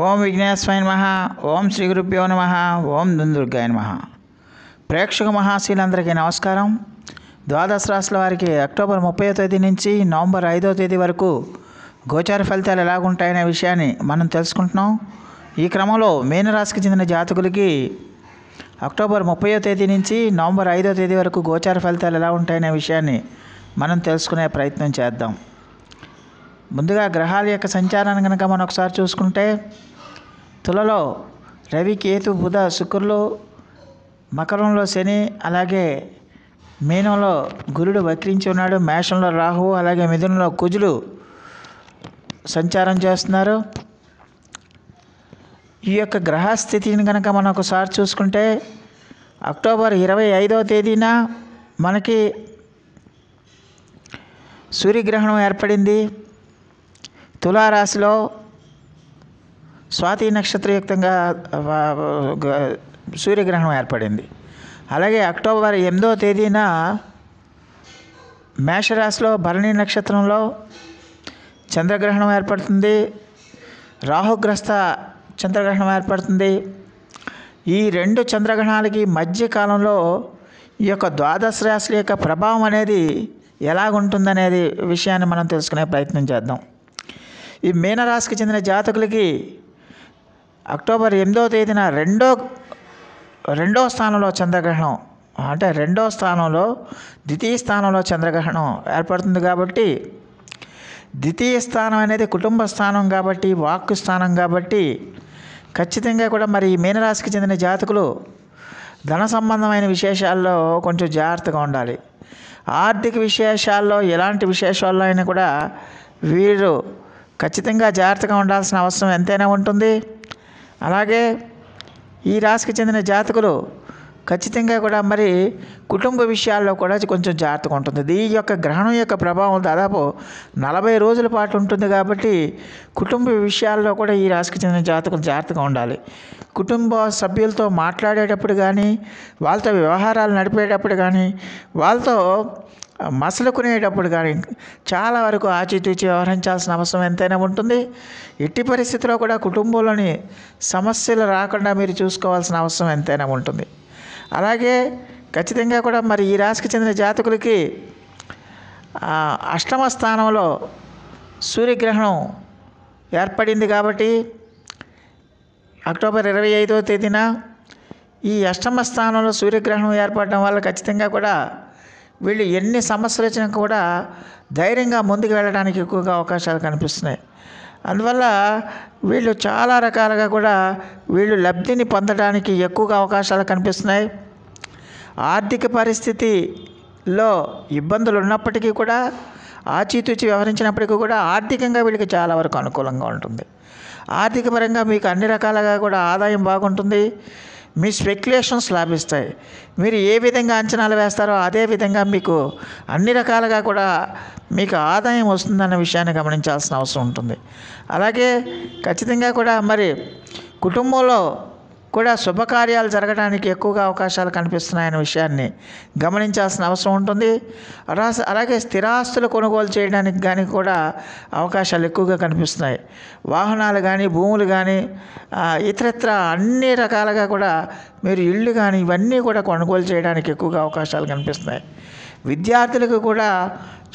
ఓం విఘ్నేశ్వరాయ నమ ఓం శ్రీ గురుభ్యో నమ ఓం దుందుర్గాయ నమ ప్రేక్షక మహాశీలందరికీ నమస్కారం ద్వాదశ రాశుల వారికి అక్టోబర్ ముప్పై తేదీ నుంచి నవంబర్ ఐదో తేదీ వరకు గోచార ఫలితాలు ఎలాగుంటాయనే విషయాన్ని మనం తెలుసుకుంటున్నాం ఈ క్రమంలో మీనరాశికి చెందిన జాతకులకి అక్టోబర్ ముప్పయో తేదీ నుంచి నవంబర్ ఐదో తేదీ వరకు గోచార ఫలితాలు ఎలా ఉంటాయనే విషయాన్ని మనం తెలుసుకునే ప్రయత్నం చేద్దాం ముందుగా గ్రహాల యొక్క సంచారాన్ని కనుక మనం ఒకసారి చూసుకుంటే తులలో రవి కేతు బుధ శుక్రులు మకరంలో శని అలాగే మీనంలో గురుడు వక్రించి ఉన్నాడు మేషంలో రాహువు అలాగే మిథునంలో కుజులు సంచారం చేస్తున్నారు ఈ యొక్క గ్రహస్థితిని కనుక మనం ఒకసారి చూసుకుంటే అక్టోబర్ ఇరవై ఐదవ తేదీన మనకి సూర్యగ్రహణం ఏర్పడింది తులారాశిలో స్వాతి నక్షత్రయుక్తంగా సూర్యగ్రహణం ఏర్పడింది అలాగే అక్టోబర్ ఎనిమిదో తేదీన మేషరాశిలో భరణి నక్షత్రంలో చంద్రగ్రహణం ఏర్పడుతుంది రాహుగ్రస్త చంద్రగ్రహణం ఏర్పడుతుంది ఈ రెండు చంద్రగ్రహణాలకి మధ్యకాలంలో ఈ యొక్క ద్వాదశ రాశుల యొక్క ప్రభావం అనేది ఎలాగుంటుందనేది విషయాన్ని మనం తెలుసుకునే ప్రయత్నం చేద్దాం ఈ మీనరాశికి చెందిన జాతకులకి అక్టోబర్ ఎనిమిదవ తేదీన రెండో రెండో స్థానంలో చంద్రగ్రహణం అంటే రెండో స్థానంలో ద్వితీయ స్థానంలో చంద్రగ్రహణం ఏర్పడుతుంది కాబట్టి ద్వితీయ స్థానం అనేది కుటుంబ స్థానం కాబట్టి వాక్కు స్థానం కాబట్టి ఖచ్చితంగా కూడా మరి ఈ మీనరాశికి చెందిన జాతకులు ధన సంబంధమైన విశేషాల్లో కొంచెం జాగ్రత్తగా ఉండాలి ఆర్థిక విశేషాల్లో ఎలాంటి విశేషాల్లో అయినా కూడా వీరు ఖచ్చితంగా జాగ్రత్తగా ఉండాల్సిన అవసరం ఎంతైనా ఉంటుంది అలాగే ఈ రాశికి చెందిన జాతకులు ఖచ్చితంగా కూడా మరి కుటుంబ విషయాల్లో కూడా కొంచెం జాగ్రత్తగా ఉంటుంది ఈ యొక్క గ్రహణం యొక్క ప్రభావం దాదాపు నలభై రోజుల పాటు ఉంటుంది కాబట్టి కుటుంబ విషయాల్లో కూడా ఈ రాశికి చెందిన జాతకులు జాగ్రత్తగా ఉండాలి కుటుంబ సభ్యులతో మాట్లాడేటప్పుడు కానీ వాళ్ళతో వ్యవహారాలు నడిపేటప్పుడు కానీ వాళ్ళతో మసలుకునేటప్పుడు కానీ చాలా వరకు ఆచితూచి వ్యవహరించాల్సిన అవసరం ఎంతైనా ఉంటుంది ఎట్టి పరిస్థితిలో కూడా కుటుంబంలోని సమస్యలు రాకుండా మీరు చూసుకోవాల్సిన అవసరం ఎంతైనా ఉంటుంది అలాగే ఖచ్చితంగా కూడా మరి ఈ రాశికి చెందిన జాతకులకి అష్టమ స్థానంలో సూర్యగ్రహణం ఏర్పడింది కాబట్టి అక్టోబర్ ఇరవై ఐదవ తేదీన ఈ అష్టమ స్థానంలో సూర్యగ్రహణం ఏర్పడడం వల్ల ఖచ్చితంగా కూడా వీళ్ళు ఎన్ని సమస్యలు వచ్చినా కూడా ధైర్యంగా ముందుకు వెళ్ళడానికి ఎక్కువగా అవకాశాలు కనిపిస్తున్నాయి అందువల్ల వీళ్ళు చాలా రకాలుగా కూడా వీళ్ళు లబ్ధిని పొందడానికి ఎక్కువగా అవకాశాలు కనిపిస్తున్నాయి ఆర్థిక పరిస్థితిలో ఇబ్బందులు ఉన్నప్పటికీ కూడా ఆచితూచి వ్యవహరించినప్పటికీ కూడా ఆర్థికంగా వీళ్ళకి చాలా వరకు అనుకూలంగా ఉంటుంది ఆర్థికపరంగా మీకు అన్ని రకాలుగా కూడా ఆదాయం బాగుంటుంది మీ స్పెక్యులేషన్స్ లాభిస్తాయి మీరు ఏ విధంగా అంచనాలు వేస్తారో అదే విధంగా మీకు అన్ని రకాలుగా కూడా మీకు ఆదాయం వస్తుందన్న విషయాన్ని గమనించాల్సిన అవసరం ఉంటుంది అలాగే ఖచ్చితంగా కూడా మరి కుటుంబంలో కూడా శుభకార్యాలు జరగడానికి ఎక్కువగా అవకాశాలు కనిపిస్తున్నాయనే విషయాన్ని గమనించాల్సిన అవసరం ఉంటుంది అలాగే స్థిరాస్తులు కొనుగోలు చేయడానికి కానీ కూడా అవకాశాలు ఎక్కువగా కనిపిస్తున్నాయి వాహనాలు కానీ భూములు కానీ ఇతరత్ర అన్ని రకాలుగా కూడా మీరు ఇళ్ళు కానీ ఇవన్నీ కూడా కొనుగోలు చేయడానికి ఎక్కువగా అవకాశాలు కనిపిస్తున్నాయి విద్యార్థులకు కూడా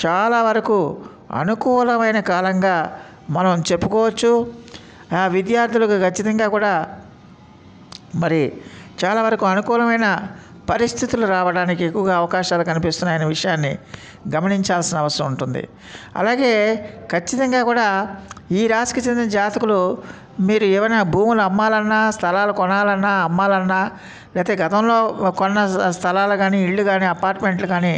చాలా వరకు అనుకూలమైన కాలంగా మనం చెప్పుకోవచ్చు విద్యార్థులకు ఖచ్చితంగా కూడా మరి చాలా వరకు అనుకూలమైన పరిస్థితులు రావడానికి ఎక్కువగా అవకాశాలు కనిపిస్తున్నాయనే విషయాన్ని గమనించాల్సిన అవసరం ఉంటుంది అలాగే ఖచ్చితంగా కూడా ఈ రాశికి చెందిన జాతకులు మీరు ఏమైనా భూములు అమ్మాలన్నా స్థలాలు కొనాలన్నా అమ్మాలన్నా లేకపోతే గతంలో కొన్న స్థలాలు కానీ ఇళ్ళు కానీ అపార్ట్మెంట్లు కానీ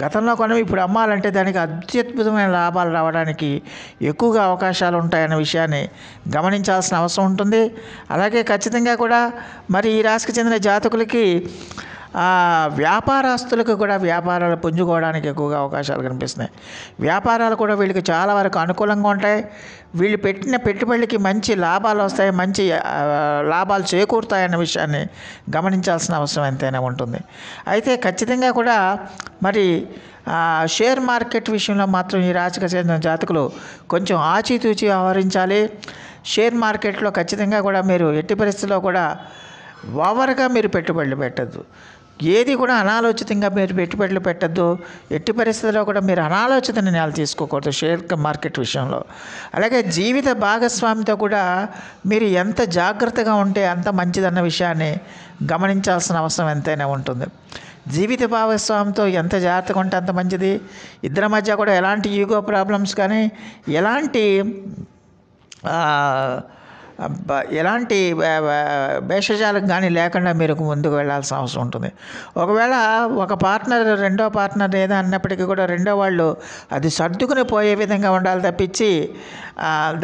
గతంలో కొనవి ఇప్పుడు అమ్మాలంటే దానికి అత్యద్భుతమైన లాభాలు రావడానికి ఎక్కువగా అవకాశాలు ఉంటాయనే విషయాన్ని గమనించాల్సిన అవసరం ఉంటుంది అలాగే ఖచ్చితంగా కూడా మరి ఈ రాశికి చెందిన జాతకులకి వ్యాపారస్తులకు కూడా వ్యాపారాలు పుంజుకోవడానికి ఎక్కువగా అవకాశాలు కనిపిస్తున్నాయి వ్యాపారాలు కూడా వీళ్ళకి చాలా వరకు అనుకూలంగా ఉంటాయి వీళ్ళు పెట్టిన పెట్టుబడికి మంచి లాభాలు వస్తాయి మంచి లాభాలు చేకూరుతాయన్న విషయాన్ని గమనించాల్సిన అవసరం ఎంతైనా ఉంటుంది అయితే ఖచ్చితంగా కూడా మరి షేర్ మార్కెట్ విషయంలో మాత్రం ఈ రాశికి చెందిన జాతకులు కొంచెం ఆచితూచి వ్యవహరించాలి షేర్ మార్కెట్లో ఖచ్చితంగా కూడా మీరు ఎట్టి పరిస్థితుల్లో కూడా ఓవర్గా మీరు పెట్టుబడులు పెట్టద్దు ఏది కూడా అనాలోచితంగా మీరు పెట్టుబడులు పెట్టద్దు ఎట్టి పరిస్థితుల్లో కూడా మీరు అనాలోచిత నిర్ణయాలు తీసుకోకూడదు షేర్ మార్కెట్ విషయంలో అలాగే జీవిత భాగస్వామితో కూడా మీరు ఎంత జాగ్రత్తగా ఉంటే అంత మంచిదన్న విషయాన్ని గమనించాల్సిన అవసరం ఎంతైనా ఉంటుంది జీవిత భాగస్వామితో ఎంత జాగ్రత్తగా ఉంటే అంత మంచిది ఇద్దరి మధ్య కూడా ఎలాంటి ఈగో ప్రాబ్లమ్స్ కానీ ఎలాంటి ఎలాంటి భేషజాలకు కానీ లేకుండా మీరు ముందుకు వెళ్ళాల్సిన అవసరం ఉంటుంది ఒకవేళ ఒక పార్ట్నర్ రెండో పార్ట్నర్ ఏదో అన్నప్పటికీ కూడా రెండో వాళ్ళు అది సర్దుకుని పోయే విధంగా ఉండాలి తప్పించి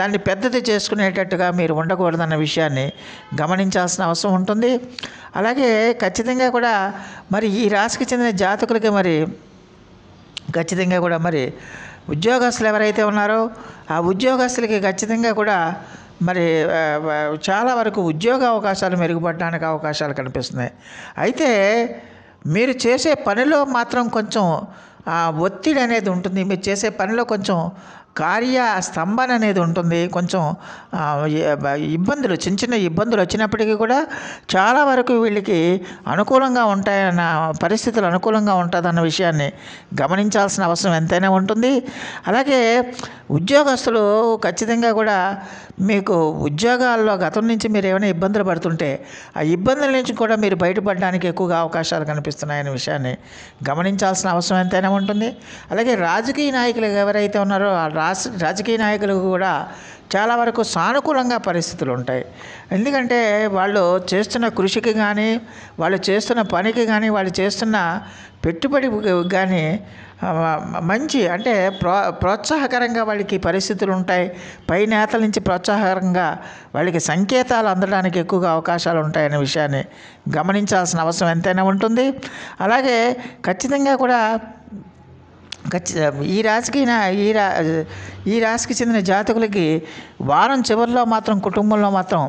దాన్ని పెద్దది చేసుకునేటట్టుగా మీరు ఉండకూడదన్న విషయాన్ని గమనించాల్సిన అవసరం ఉంటుంది అలాగే ఖచ్చితంగా కూడా మరి ఈ రాశికి చెందిన జాతకులకి మరి ఖచ్చితంగా కూడా మరి ఉద్యోగస్తులు ఎవరైతే ఉన్నారో ఆ ఉద్యోగస్తులకి ఖచ్చితంగా కూడా మరి చాలా వరకు ఉద్యోగ అవకాశాలు మెరుగుపడడానికి అవకాశాలు కనిపిస్తున్నాయి అయితే మీరు చేసే పనిలో మాత్రం కొంచెం ఒత్తిడి అనేది ఉంటుంది మీరు చేసే పనిలో కొంచెం కార్య స్తంభన అనేది ఉంటుంది కొంచెం ఇబ్బందులు చిన్న చిన్న ఇబ్బందులు వచ్చినప్పటికీ కూడా చాలా వరకు వీళ్ళకి అనుకూలంగా ఉంటాయన్న పరిస్థితులు అనుకూలంగా ఉంటుందన్న విషయాన్ని గమనించాల్సిన అవసరం ఎంతైనా ఉంటుంది అలాగే ఉద్యోగస్తులు ఖచ్చితంగా కూడా మీకు ఉద్యోగాల్లో గతం నుంచి మీరు ఏమైనా ఇబ్బందులు పడుతుంటే ఆ ఇబ్బందుల నుంచి కూడా మీరు బయటపడడానికి ఎక్కువగా అవకాశాలు కనిపిస్తున్నాయనే విషయాన్ని గమనించాల్సిన అవసరం ఎంతైనా ఉంటుంది అలాగే రాజకీయ నాయకులు ఎవరైతే ఉన్నారో ఆ రాజకీయ నాయకులు కూడా చాలా వరకు సానుకూలంగా పరిస్థితులు ఉంటాయి ఎందుకంటే వాళ్ళు చేస్తున్న కృషికి కానీ వాళ్ళు చేస్తున్న పనికి కానీ వాళ్ళు చేస్తున్న పెట్టుబడి కానీ మంచి అంటే ప్రో ప్రోత్సాహకరంగా వాళ్ళకి పరిస్థితులు ఉంటాయి పై నేతల నుంచి ప్రోత్సాహకరంగా వాళ్ళకి సంకేతాలు అందడానికి ఎక్కువగా అవకాశాలు ఉంటాయనే విషయాన్ని గమనించాల్సిన అవసరం ఎంతైనా ఉంటుంది అలాగే ఖచ్చితంగా కూడా ఈ రాశికి ఈ రా ఈ రాశికి చెందిన జాతకులకి వారం చివరిలో మాత్రం కుటుంబంలో మాత్రం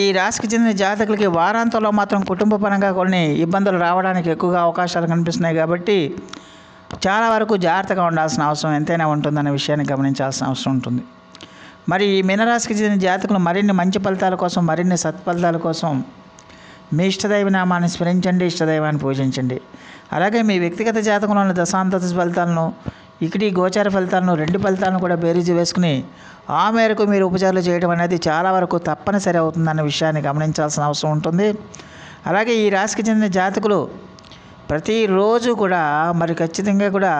ఈ రాశికి చెందిన జాతకులకి వారాంతంలో మాత్రం కుటుంబ పరంగా కొన్ని ఇబ్బందులు రావడానికి ఎక్కువగా అవకాశాలు కనిపిస్తున్నాయి కాబట్టి చాలా వరకు జాగ్రత్తగా ఉండాల్సిన అవసరం ఎంతైనా ఉంటుందనే విషయాన్ని గమనించాల్సిన అవసరం ఉంటుంది మరి ఈ మీనరాశికి చెందిన జాతకులు మరిన్ని మంచి ఫలితాల కోసం మరిన్ని సత్ఫలితాల కోసం మీ ఇష్టదైవ నామాన్ని స్మరించండి ఇష్టదైవాన్ని పూజించండి అలాగే మీ వ్యక్తిగత జాతకంలో ఉన్న దశాంతత ఫలితాలను ఇక్కడి గోచార ఫలితాలను రెండు ఫలితాలను కూడా బేరీజు వేసుకుని ఆ మేరకు మీరు ఉపచారాలు చేయడం అనేది చాలా వరకు తప్పనిసరి అవుతుందన్న విషయాన్ని గమనించాల్సిన అవసరం ఉంటుంది అలాగే ఈ రాశికి చెందిన జాతకులు ప్రతిరోజు కూడా మరి ఖచ్చితంగా కూడా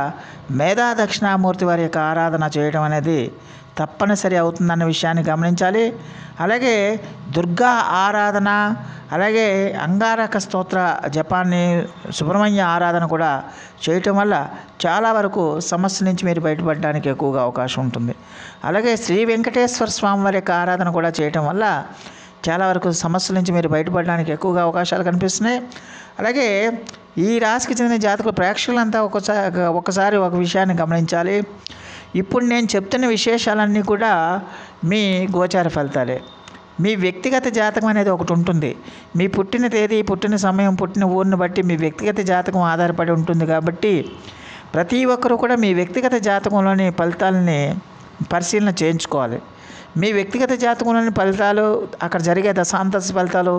మేధా దక్షిణామూర్తి వారి యొక్క ఆరాధన చేయడం అనేది తప్పనిసరి అవుతుందన్న విషయాన్ని గమనించాలి అలాగే దుర్గా ఆరాధన అలాగే అంగారక స్తోత్ర జపాన్ని సుబ్రహ్మణ్య ఆరాధన కూడా చేయటం వల్ల చాలా వరకు సమస్య నుంచి మీరు బయటపడడానికి ఎక్కువగా అవకాశం ఉంటుంది అలాగే శ్రీ వెంకటేశ్వర స్వామి వారి యొక్క ఆరాధన కూడా చేయటం వల్ల చాలా వరకు సమస్యల నుంచి మీరు బయటపడడానికి ఎక్కువగా అవకాశాలు కనిపిస్తున్నాయి అలాగే ఈ రాశికి చెందిన జాతకులు ప్రేక్షకులంతా ఒకసారి ఒకసారి ఒక విషయాన్ని గమనించాలి ఇప్పుడు నేను చెప్తున్న విశేషాలన్నీ కూడా మీ గోచార ఫలితాలే మీ వ్యక్తిగత జాతకం అనేది ఒకటి ఉంటుంది మీ పుట్టిన తేదీ పుట్టిన సమయం పుట్టిన ఊరిని బట్టి మీ వ్యక్తిగత జాతకం ఆధారపడి ఉంటుంది కాబట్టి ప్రతి ఒక్కరూ కూడా మీ వ్యక్తిగత జాతకంలోని ఫలితాలని పరిశీలన చేయించుకోవాలి మీ వ్యక్తిగత జాతకంలోని ఫలితాలు అక్కడ జరిగే దశాంతశ ఫలితాలు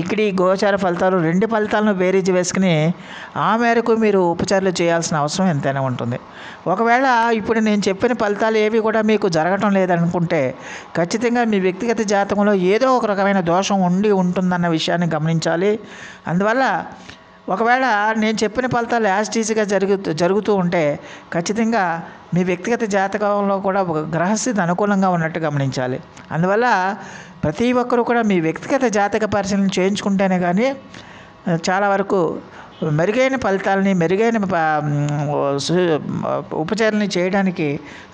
ఇక్కడి గోచార ఫలితాలు రెండు ఫలితాలను బేరీజు వేసుకుని ఆ మేరకు మీరు ఉపచారాలు చేయాల్సిన అవసరం ఎంతైనా ఉంటుంది ఒకవేళ ఇప్పుడు నేను చెప్పిన ఫలితాలు ఏవి కూడా మీకు జరగటం లేదనుకుంటే ఖచ్చితంగా మీ వ్యక్తిగత జాతకంలో ఏదో ఒక రకమైన దోషం ఉండి ఉంటుందన్న విషయాన్ని గమనించాలి అందువల్ల ఒకవేళ నేను చెప్పిన ఫలితాలు యాస్టీజీగా జరుగు జరుగుతూ జరుగుతూ ఉంటే ఖచ్చితంగా మీ వ్యక్తిగత జాతకంలో కూడా ఒక గ్రహస్థితి అనుకూలంగా ఉన్నట్టు గమనించాలి అందువల్ల ప్రతి ఒక్కరూ కూడా మీ వ్యక్తిగత జాతక పరిశీలన చేయించుకుంటేనే కానీ చాలా వరకు మెరుగైన ఫలితాలని మెరుగైన ఉపచారాలని చేయడానికి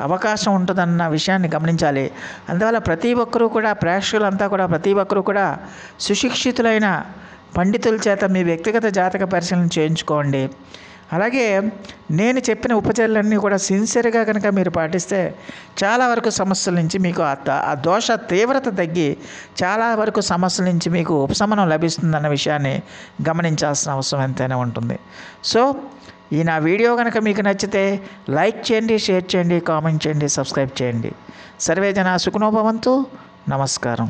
అవకాశం ఉంటుందన్న విషయాన్ని గమనించాలి అందువల్ల ప్రతి ఒక్కరూ కూడా ప్రేక్షకులంతా కూడా ప్రతి ఒక్కరూ కూడా సుశిక్షితులైన పండితుల చేత మీ వ్యక్తిగత జాతక పరిశీలన చేయించుకోండి అలాగే నేను చెప్పిన ఉపచర్యలన్నీ కూడా సిన్సియర్గా కనుక మీరు పాటిస్తే చాలా వరకు సమస్యల నుంచి మీకు ఆ దోష తీవ్రత తగ్గి చాలా వరకు సమస్యల నుంచి మీకు ఉపశమనం లభిస్తుందన్న విషయాన్ని గమనించాల్సిన అవసరం ఎంతైనా ఉంటుంది సో ఈ నా వీడియో కనుక మీకు నచ్చితే లైక్ చేయండి షేర్ చేయండి కామెంట్ చేయండి సబ్స్క్రైబ్ చేయండి సర్వే జన సుఖనోభవంతు నమస్కారం